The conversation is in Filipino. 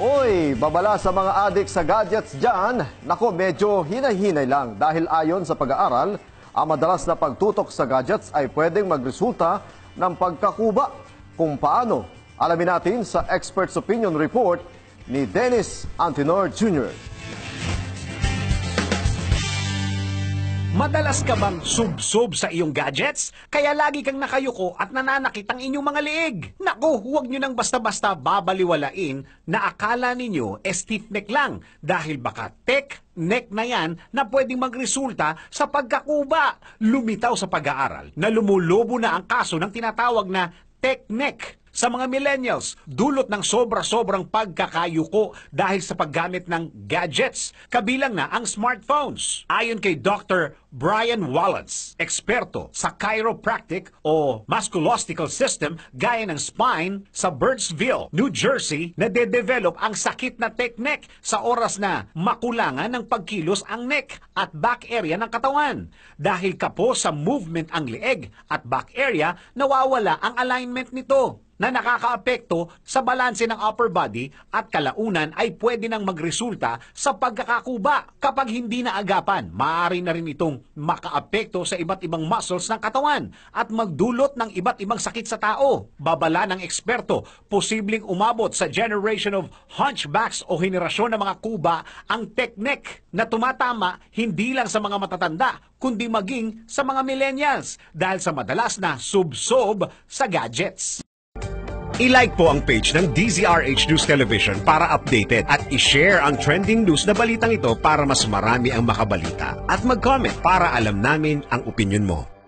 Oy, babala sa mga adik sa gadgets dyan, nako medyo hinahinay lang dahil ayon sa pag-aaral, ang madalas na pagtutok sa gadgets ay pwedeng magresulta ng pagkakuba kung paano. Alamin natin sa Expert's Opinion Report ni Dennis Antinor Jr. Madalas ka bang sub-sub sa iyong gadgets? Kaya lagi kang nakayuko at nananakit ang inyong mga liig. Naku, huwag nyo nang basta-basta babaliwalain na akala ninyo eh stiff neck lang dahil baka tech neck na yan na pwedeng magresulta sa pagkakuba. Lumitaw sa pag-aaral na lumulobo na ang kaso ng tinatawag na tech neck sa mga millennials dulot ng sobra-sobrang pagkakayuko dahil sa paggamit ng gadgets, kabilang na ang smartphones. Ayon kay Dr. Brian Wallace, eksperto sa chiropractic o musculoskeletal system gaya ng spine sa Birdsville, New Jersey, na de-develop ang sakit na technique sa oras na makulangan ng pagkilos ang neck at back area ng katawan. Dahil kapo sa movement ang leeg at back area, nawawala ang alignment nito na nakakaapekto sa balanse ng upper body at kalaunan ay pwede nang magresulta sa pagkakakuba kapag hindi naagapan. Maaari na rin itong makaapekto sa iba't ibang muscles ng katawan at magdulot ng iba't ibang sakit sa tao. Babala ng eksperto, posibleng umabot sa generation of hunchbacks o henerasyon ng mga kuba ang teknik na tumatama hindi lang sa mga matatanda kundi maging sa mga millennials dahil sa madalas na subsob sa gadgets. I-like po ang page ng DZRH News Television para updated at i-share ang trending news na balitang ito para mas marami ang makabalita at mag-comment para alam namin ang opinion mo.